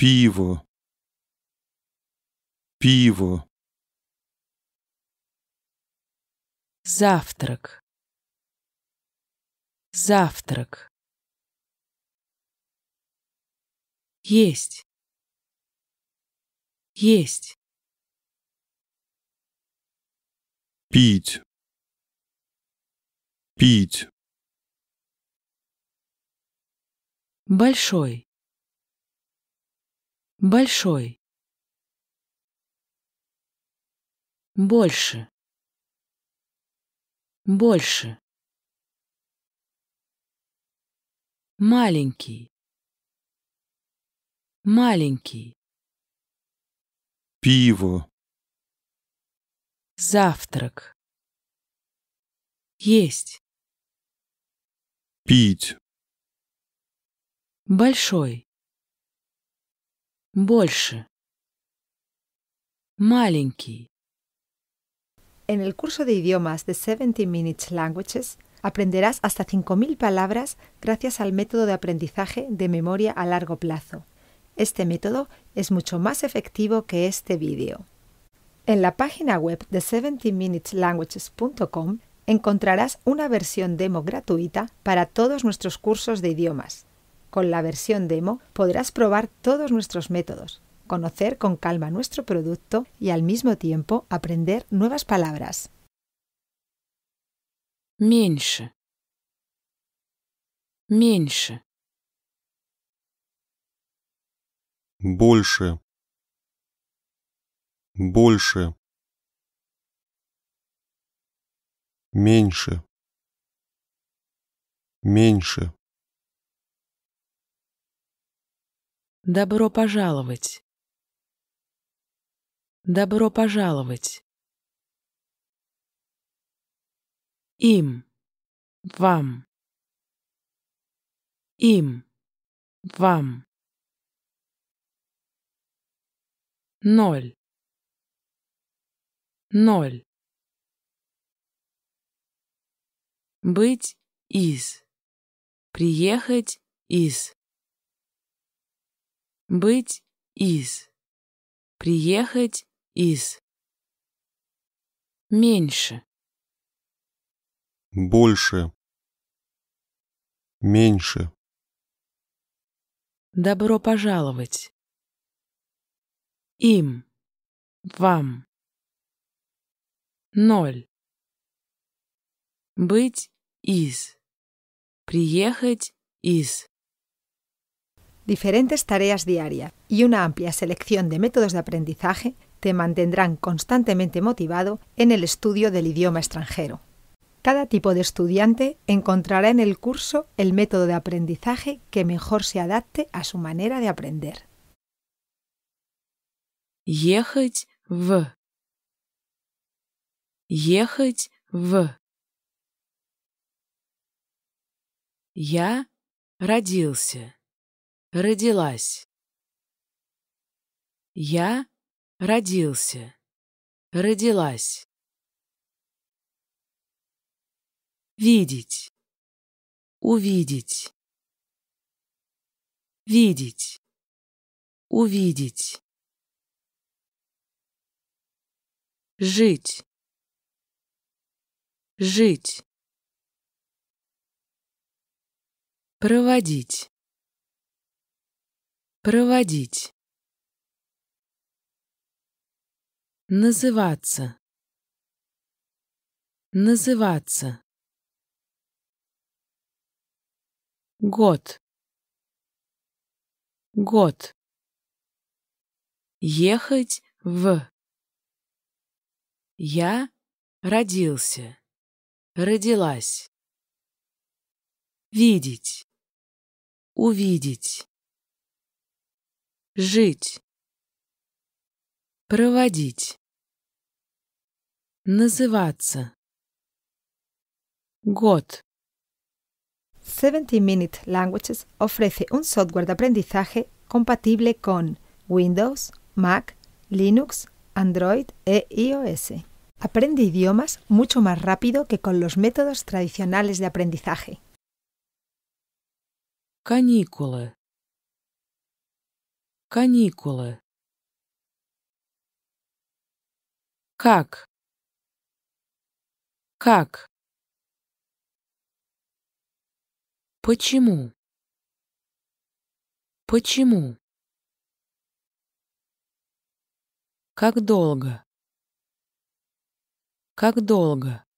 пиво пиво завтрак завтрак есть есть пить пить большой Большой. Больше. Больше. Маленький. Маленький. Пиво. Завтрак. Есть. Пить. Большой. En el curso de idiomas de 70 Minutes Languages aprenderás hasta 5.000 palabras gracias al método de aprendizaje de memoria a largo plazo. Este método es mucho más efectivo que este vídeo. En la página web de 70minuteslanguages.com encontrarás una versión demo gratuita para todos nuestros cursos de idiomas. Con la versión demo podrás probar todos nuestros métodos, conocer con calma nuestro producto y al mismo tiempo aprender nuevas palabras. Добро пожаловать. Добро пожаловать. Им. Вам. Им. Вам. Ноль. Ноль. Быть из. Приехать из. Быть из. Приехать из. Меньше. Больше. Меньше. Добро пожаловать. Им. Вам. Ноль. Быть из. Приехать из. Diferentes tareas diarias y una amplia selección de métodos de aprendizaje te mantendrán constantemente motivado en el estudio del idioma extranjero. Cada tipo de estudiante encontrará en el curso el método de aprendizaje que mejor se adapte a su manera de aprender. родилась. Я родился, родилась. Видеть, увидеть. Видеть, увидеть. Жить, жить. Проводить Проводить. Называться. Называться. Год. Год. Ехать в. Я родился. Родилась. Видеть. Увидеть. Жить. Проводить. Называться. 70 Minute Languages ofrece un software de aprendizaje compatible con Windows, Mac, Linux, Android e iOS. Aprende idiomas mucho más rápido que con los métodos tradicionales de aprendizaje. Каникулы. Как? Как? Почему? Почему? Как долго? Как долго?